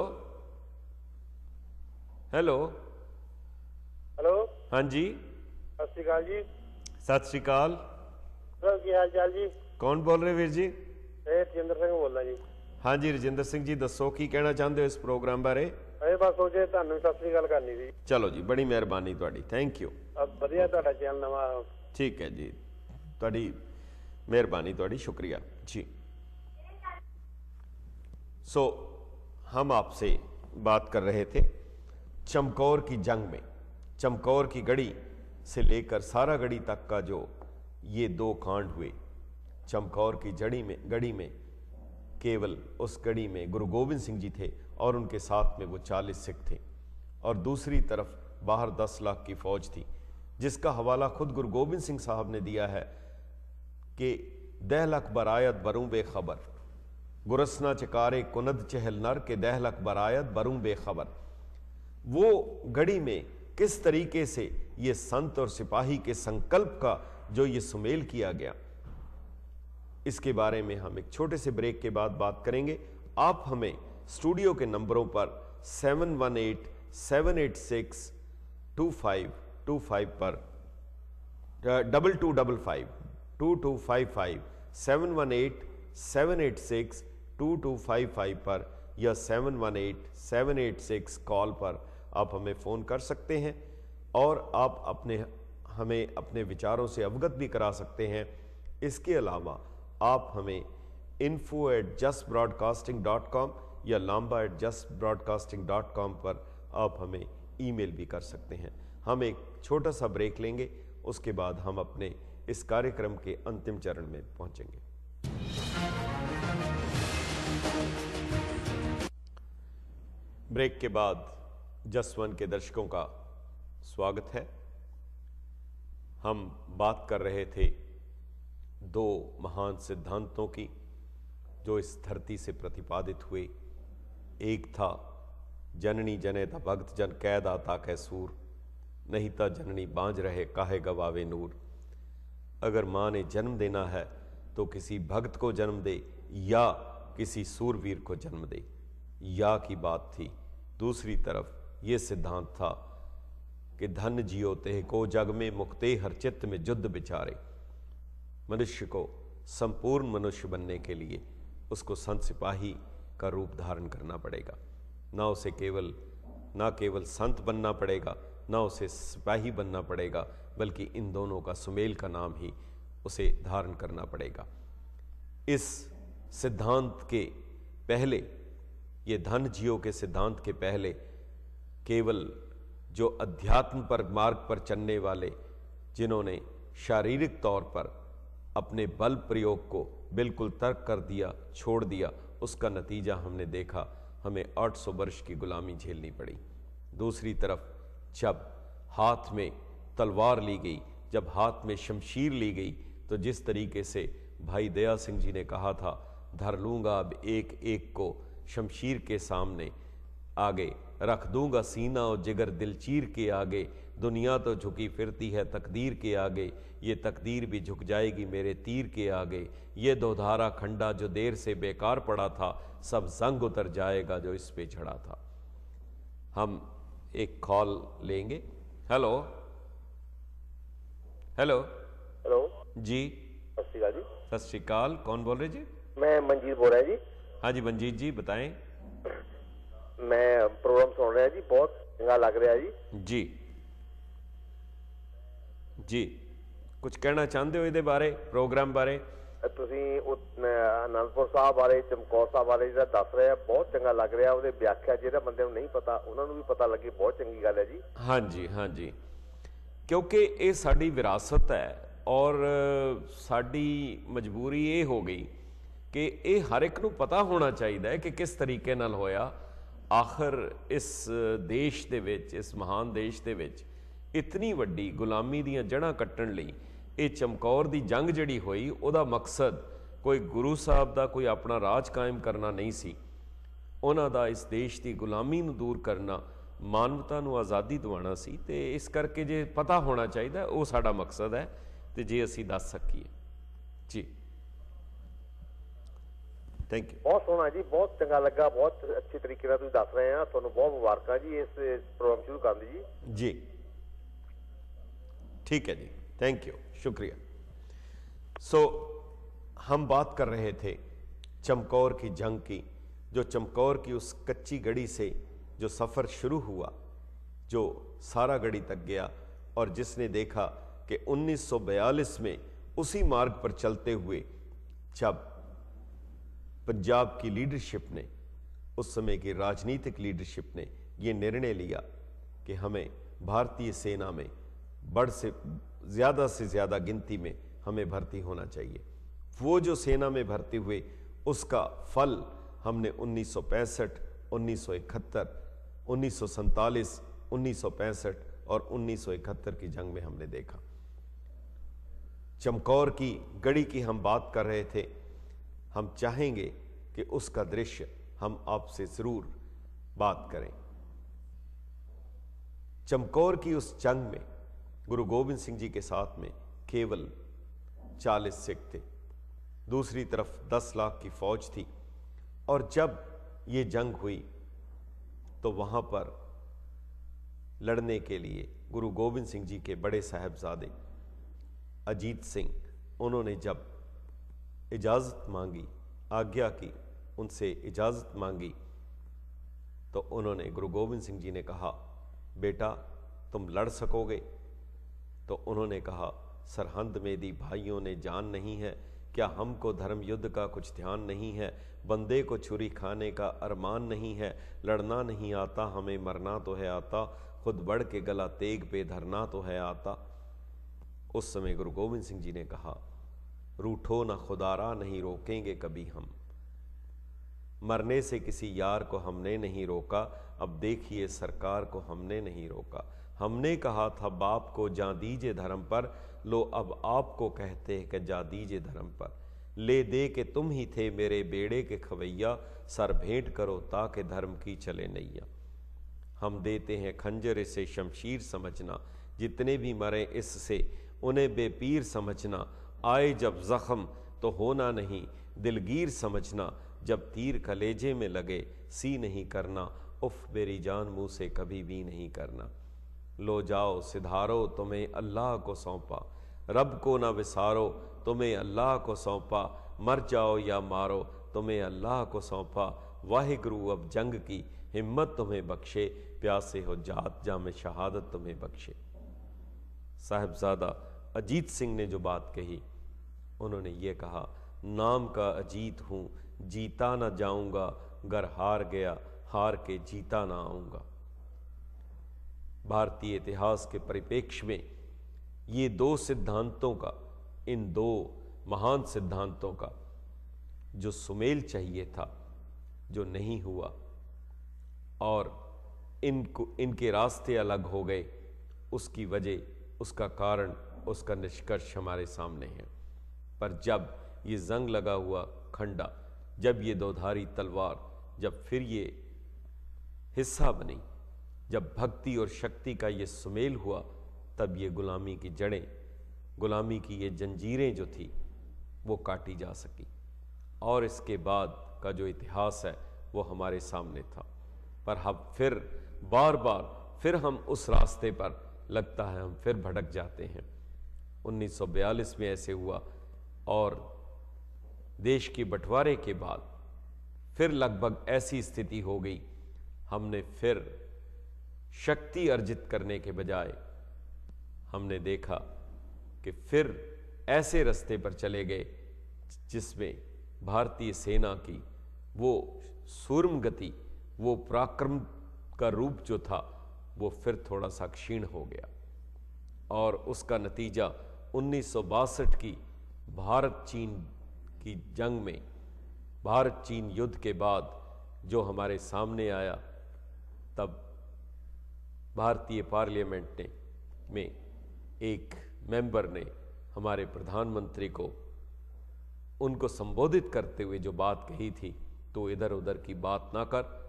हेलो हेलो हाँ जी सत श्रीकाल जी सत श्रीकाल जी कौन बोल रहे वीर जी ਇਹ ਰਜਿੰਦਰ ਸਿੰਘ ਬੋਲਦਾ ਜੀ ਹਾਂਜੀ ਰਜਿੰਦਰ ਸਿੰਘ ਜੀ ਦੱਸੋ ਕੀ ਕਹਿਣਾ ਚਾਹੁੰਦੇ ਹੋ ਇਸ ਪ੍ਰੋਗਰਾਮ ਬਾਰੇ ਇਹ ਬਸ ਉਹ ਜੇ ਤੁਹਾਨੂੰ ਸਤਿ ਸ੍ਰੀ ਅਕਾਲ ਕਰਨੀ ਸੀ ਚਲੋ ਜੀ ਬੜੀ ਮਿਹਰਬਾਨੀ ਤੁਹਾਡੀ ਥੈਂਕ ਯੂ ਵਧੀਆ ਤੁਹਾਡਾ ਚੈਨਲ ਨਵਾਂ ਠੀਕ ਹੈ ਜੀ ਤੁਹਾਡੀ मेहरबानी थोड़ी शुक्रिया जी सो so, हम आपसे बात कर रहे थे चमकौर की जंग में चमकौर की गढ़ी से लेकर सारा गढ़ी तक का जो ये दो कांड हुए चमकौर की जड़ी में गड़ी में केवल उस गड़ी में गुरु गोविंद सिंह जी थे और उनके साथ में वो चालीस सिख थे और दूसरी तरफ बाहर दस लाख की फौज थी जिसका हवाला खुद गुरु गोविंद सिंह साहब ने दिया है कि दह लख बरायत बरूं बेखबर गुरसना चकारे कुनद चहल नर के दह लख बरायत बरूं बेखबर वो गड़ी में किस तरीके से ये संत और सिपाही के संकल्प का जो ये सुमेल किया गया इसके बारे में हम एक छोटे से ब्रेक के बाद बात करेंगे आप हमें स्टूडियो के नंबरों पर seven one eight seven six two five two five पर double two double five two two five five seven one eight seven eight six two two five five पर या seven one eight seven eight six call पर आप हमें फ़ोन कर सकते हैं और आप अपने हमें अपने विचारों से अवगत भी करा सकते हैं इसके अलावा आप हमें info at just broadcasting dot com या Lamba at just broadcasting dot com पर आप हमें ईमेल भी कर सकते हैं हम एक छोटा सा ब्रेक लेंगे उसके बाद हम अपने इस कार्यक्रम के अंतिम चरण में पहुंचेंगे ब्रेक के बाद जसवन के दर्शकों का स्वागत है हम बात कर रहे थे दो महान सिद्धांतों की जो इस धरती से प्रतिपादित हुए एक था जननी जनेता भक्त जन कैद आता कह सूर नहीं था जननी बांझ रहे काहे गवावे नूर अगर माँ ने जन्म देना है तो किसी भक्त को जन्म दे या किसी सूरवीर को जन्म दे या की बात थी दूसरी तरफ ये सिद्धांत था कि धन जियो तेह को जग में मुक्ते हर चित्त में युद्ध बिचारे मनुष्य को संपूर्ण मनुष्य बनने के लिए उसको संत सिपाही का रूप धारण करना पड़ेगा ना उसे केवल ना केवल संत बनना पड़ेगा ना उसे सिपाही बनना पड़ेगा बल्कि इन दोनों का सुमेल का नाम ही उसे धारण करना पड़ेगा इस सिद्धांत के पहले ये धन जियो के सिद्धांत के पहले केवल जो अध्यात्म पर मार्ग पर चलने वाले जिन्होंने शारीरिक तौर पर अपने बल प्रयोग को बिल्कुल तर्क कर दिया छोड़ दिया उसका नतीजा हमने देखा हमें 800 वर्ष की गुलामी झेलनी पड़ी दूसरी तरफ जब हाथ में तलवार ली गई जब हाथ में शमशीर ली गई तो जिस तरीके से भाई दया सिंह जी ने कहा था धर लूँगा अब एक एक को शमशीर के सामने आगे रख दूंगा सीना और जिगर दिलचीर के आगे दुनिया तो झुकी फिरती है तकदीर के आगे ये तकदीर भी झुक जाएगी मेरे तीर के आगे ये दोधारा खंडा जो देर से बेकार पड़ा था सब जंग उतर जाएगा जो इस पे झड़ा था हम एक कॉल लेंगे हेलो हेलो हेलो जी सत श्रीकाल कौन बोल रहे जी मैं मंजीत बोल रहा है जी हाँ जी मंजीत जी बताएं मैं प्रोग्राम सुन रहा है जी बहुत चंगा लग रहा है जी जी ਜੀ ਕੁਝ ਕਹਿਣਾ ਚਾਹੁੰਦੇ ਹੋ ਇਹਦੇ ਬਾਰੇ ਪ੍ਰੋਗਰਾਮ ਬਾਰੇ ਤੁਸੀਂ ਅਨੰਦਪੁਰ ਸਾਹਿਬ ਬਾਰੇ ਚਮਕੌਰ ਸਾਹਿਬ ਬਾਰੇ ਜਿਹੜਾ ਦੱਸ ਰਹੇ ਬਹੁਤ ਚੰਗਾ ਲੱਗ ਰਿਹਾ ਉਹਦੇ ਵਿਆਖਿਆ ਜਿਹੜਾ ਬੰਦੇ ਨੂੰ ਨਹੀਂ ਪਤਾ ਉਹਨਾਂ ਨੂੰ ਵੀ ਪਤਾ ਲੱਗੇ ਬਹੁਤ ਚੰਗੀ ਗੱਲ ਹੈ ਜੀ ਹਾਂਜੀ ਹਾਂਜੀ ਕਿਉਂਕਿ ਇਹ ਸਾਡੀ ਵਿਰਾਸਤ ਹੈ ਔਰ ਸਾਡੀ ਮਜਬੂਰੀ ਇਹ ਹੋ ਗਈ ਕਿ ਇਹ ਹਰ ਇੱਕ ਨੂੰ ਪਤਾ ਹੋਣਾ ਚਾਹੀਦਾ ਹੈ ਕਿ ਕਿਸ ਤਰੀਕੇ ਨਾਲ ਹੋਇਆ ਆਖਰ ਇਸ ਦੇਸ਼ ਦੇ ਵਿੱਚ ਇਸ ਮਹਾਨ ਦੇਸ਼ ਦੇ ਵਿੱਚ ਇਤਨੀ ਵੱਡੀ ਗੁਲਾਮੀ ਦੀਆਂ ਜੜਾਂ ਕੱਟਣ ਲਈ ਇਹ ਚਮਕੌਰ ਦੀ ਜੰਗ ਜਿਹੜੀ ਹੋਈ ਉਹਦਾ ਮਕਸਦ ਕੋਈ ਗੁਰੂ ਸਾਹਿਬ ਦਾ ਕੋਈ ਆਪਣਾ ਰਾਜ ਕਾਇਮ ਕਰਨਾ ਨਹੀਂ ਸੀ ਉਹਨਾਂ ਦਾ ਇਸ ਦੇਸ਼ ਦੀ ਗੁਲਾਮੀ ਨੂੰ ਦੂਰ ਕਰਨਾ ਮਾਨਵਤਾ ਨੂੰ ਆਜ਼ਾਦੀ ਦਿਵਾਉਣਾ ਸੀ ਤੇ ਇਸ ਕਰਕੇ ਜੇ ਪਤਾ ਹੋਣਾ ਚਾਹੀਦਾ ਉਹ ਸਾਡਾ ਮਕਸਦ ਹੈ ਤੇ ਜੇ ਅਸੀਂ ਦੱਸ ਸਕੀਏ ਜੀ ਥੈਂਕ ਯੂ ਬਹੁਤ ਸੋਹਣਾ ਜੀ ਬਹੁਤ ਚੰਗਾ ਲੱਗਾ ਬਹੁਤ ਅੱਛੇ ਤਰੀਕੇ ਨਾਲ ਤੁਸੀਂ ਦੱਸ ਰਹੇ ਆ ਤੁਹਾਨੂੰ ਬਹੁਤ ਮੁਬਾਰਕਾਂ ਜੀ ਇਸ ਪ੍ਰੋਗਰਾਮ ਸ਼ੁਰੂ ਕਰਨ ਦੀ ਜੀ ਜੀ ठीक है जी थैंक यू शुक्रिया सो so, हम बात कर रहे थे चमकौर की जंग की जो चमकौर की उस कच्ची गड़ी से जो सफ़र शुरू हुआ जो सारा गड़ी तक गया और जिसने देखा कि 1942 में उसी मार्ग पर चलते हुए जब पंजाब की लीडरशिप ने उस समय की राजनीतिक लीडरशिप ने ये निर्णय लिया कि हमें भारतीय सेना में बढ़ से ज़्यादा से ज़्यादा गिनती में हमें भर्ती होना चाहिए वो जो सेना में भर्ती हुए उसका फल हमने उन्नीस सौ पैंसठ उन्नीस सौ इकहत्तर उन्नीस सौ सैंतालीस उन्नीस सौ पैंसठ और उन्नीस सौ इकहत्तर की जंग में हमने देखा चमकौर की गड़ी की हम बात कर रहे थे हम चाहेंगे कि उसका दृश्य हम आपसे ज़रूर बात करें चमकौर की उस जंग में गुरु गोविंद सिंह जी के साथ में केवल 40 सिख थे दूसरी तरफ 10 लाख की फौज थी और जब ये जंग हुई तो वहाँ पर लड़ने के लिए गुरु गोविंद सिंह जी के बड़े साहबजादे अजीत सिंह उन्होंने जब इजाज़त मांगी आज्ञा की उनसे इजाज़त मांगी तो उन्होंने गुरु गोविंद सिंह जी ने कहा बेटा तुम लड़ सकोगे तो उन्होंने कहा सरहंद में दी भाइयों ने जान नहीं है क्या हमको धर्म युद्ध का कुछ ध्यान नहीं है बंदे को छुरी खाने का अरमान नहीं है लड़ना नहीं आता हमें मरना तो है आता खुद बढ़ के गला तेग पे धरना तो है आता उस समय गुरु गोविंद सिंह जी ने कहा रूठो ना खुदारा नहीं रोकेंगे कभी हम मरने से किसी यार को हमने नहीं रोका अब देखिए सरकार को हमने नहीं रोका हमने कहा था बाप को जा दीजिए धर्म पर लो अब आपको कहते हैं कि जा दीजिए धर्म पर ले दे के तुम ही थे मेरे बेड़े के खवैया सर भेंट करो ताकि धर्म की चले नैया हम देते हैं खंजर से शमशीर समझना जितने भी मरे इससे उन्हें बेपीर समझना आए जब जख्म तो होना नहीं दिलगीर समझना जब तीर कलेजे में लगे सी नहीं करना उफ मेरी जान मुँह से कभी भी नहीं करना लो जाओ सिधारो तुम्हें अल्लाह को सौंपा रब को ना विसारो तुम्हें अल्लाह को सौंपा मर जाओ या मारो तुम्हें अल्लाह को सौंपा वाहिगुरु अब जंग की हिम्मत तुम्हें बख्शे प्यासे हो जात जा में शहादत तुम्हें बख्शे साहबजादा अजीत सिंह ने जो बात कही उन्होंने ये कहा नाम का अजीत हूँ जीता ना जाऊँगा गर हार गया हार के जीता ना आऊँगा भारतीय इतिहास के परिप्रेक्ष्य में ये दो सिद्धांतों का इन दो महान सिद्धांतों का जो सुमेल चाहिए था जो नहीं हुआ और इनको इनके रास्ते अलग हो गए उसकी वजह उसका कारण उसका निष्कर्ष हमारे सामने है पर जब ये जंग लगा हुआ खंडा जब ये दोधारी तलवार जब फिर ये हिस्सा बनी जब भक्ति और शक्ति का ये सुमेल हुआ तब ये गुलामी की जड़ें गुलामी की ये जंजीरें जो थी वो काटी जा सकी और इसके बाद का जो इतिहास है वो हमारे सामने था पर हम फिर बार बार फिर हम उस रास्ते पर लगता है हम फिर भटक जाते हैं 1942 में ऐसे हुआ और देश के बंटवारे के बाद फिर लगभग ऐसी स्थिति हो गई हमने फिर शक्ति अर्जित करने के बजाय हमने देखा कि फिर ऐसे रास्ते पर चले गए जिसमें भारतीय सेना की वो सूर्म गति वो पराक्रम का रूप जो था वो फिर थोड़ा सा क्षीण हो गया और उसका नतीजा उन्नीस की भारत चीन की जंग में भारत चीन युद्ध के बाद जो हमारे सामने आया तब भारतीय पार्लियामेंट ने में एक मेंबर ने हमारे प्रधानमंत्री को उनको संबोधित करते हुए जो बात कही थी तो इधर उधर की बात ना कर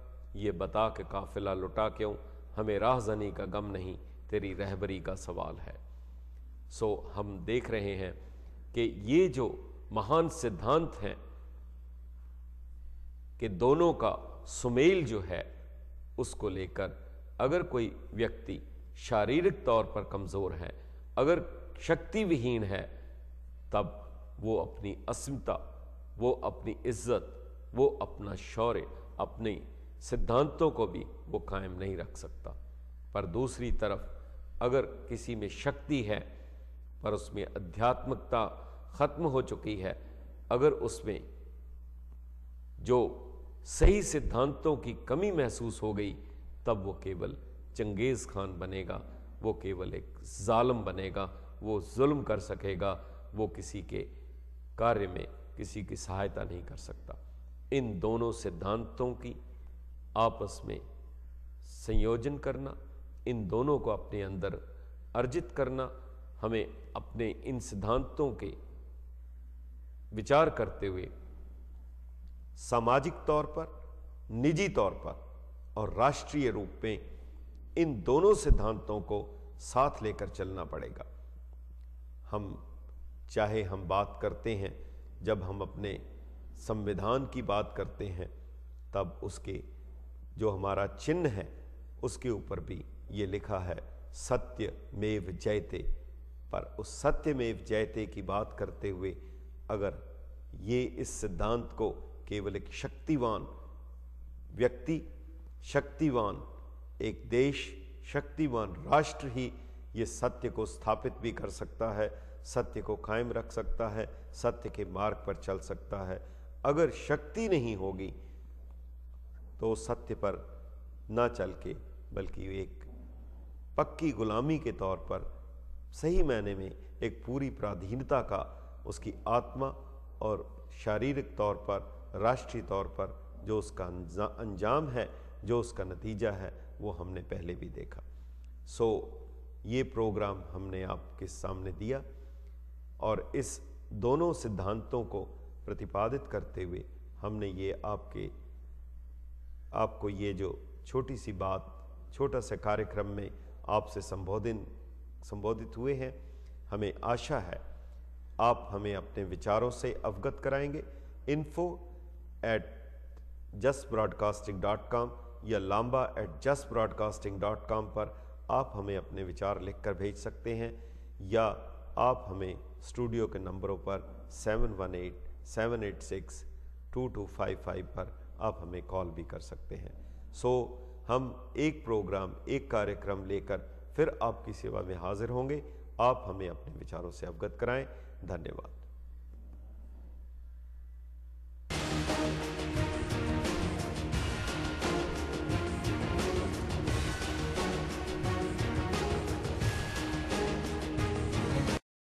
ये बता के काफिला लुटा क्यों हमें राहजनी का गम नहीं तेरी रहबरी का सवाल है सो हम देख रहे हैं कि ये जो महान सिद्धांत हैं कि दोनों का सुमेल जो है उसको लेकर अगर कोई व्यक्ति शारीरिक तौर पर कमज़ोर है अगर शक्ति विहीन है तब वो अपनी अस्मिता वो अपनी इज्जत वो अपना शौर्य अपने सिद्धांतों को भी वो कायम नहीं रख सकता पर दूसरी तरफ अगर किसी में शक्ति है पर उसमें अध्यात्मिकता खत्म हो चुकी है अगर उसमें जो सही सिद्धांतों की कमी महसूस हो गई तब वो केवल चंगेज़ खान बनेगा वो केवल एक ज़ालम बनेगा वो जुल्म कर सकेगा वो किसी के कार्य में किसी की सहायता नहीं कर सकता इन दोनों सिद्धांतों की आपस में संयोजन करना इन दोनों को अपने अंदर अर्जित करना हमें अपने इन सिद्धांतों के विचार करते हुए सामाजिक तौर पर निजी तौर पर और राष्ट्रीय रूप में इन दोनों सिद्धांतों को साथ लेकर चलना पड़ेगा हम चाहे हम बात करते हैं जब हम अपने संविधान की बात करते हैं तब उसके जो हमारा चिन्ह है उसके ऊपर भी ये लिखा है सत्य मेव जयते पर उस सत्य मेव जयते की बात करते हुए अगर ये इस सिद्धांत को केवल एक शक्तिवान व्यक्ति शक्तिवान एक देश शक्तिवान राष्ट्र ही ये सत्य को स्थापित भी कर सकता है सत्य को कायम रख सकता है सत्य के मार्ग पर चल सकता है अगर शक्ति नहीं होगी तो सत्य पर ना चल के बल्कि एक पक्की गुलामी के तौर पर सही मायने में एक पूरी प्राधीनता का उसकी आत्मा और शारीरिक तौर पर राष्ट्रीय तौर पर जो उसका अंजाम है जो उसका नतीजा है वो हमने पहले भी देखा सो so, ये प्रोग्राम हमने आपके सामने दिया और इस दोनों सिद्धांतों को प्रतिपादित करते हुए हमने ये आपके आपको ये जो छोटी सी बात छोटा सा कार्यक्रम में आपसे संबोधन संबोधित हुए हैं हमें आशा है आप हमें अपने विचारों से अवगत कराएंगे info at just broadcasting dot com या Lamba at just broadcasting dot com पर आप हमें अपने विचार लिखकर भेज सकते हैं या आप हमें स्टूडियो के नंबरों पर seven one eight seven eight six two two five five पर आप हमें कॉल भी कर सकते हैं सो so, हम एक प्रोग्राम एक कार्यक्रम लेकर फिर आपकी सेवा में हाजिर होंगे आप हमें अपने विचारों से अवगत कराएं धन्यवाद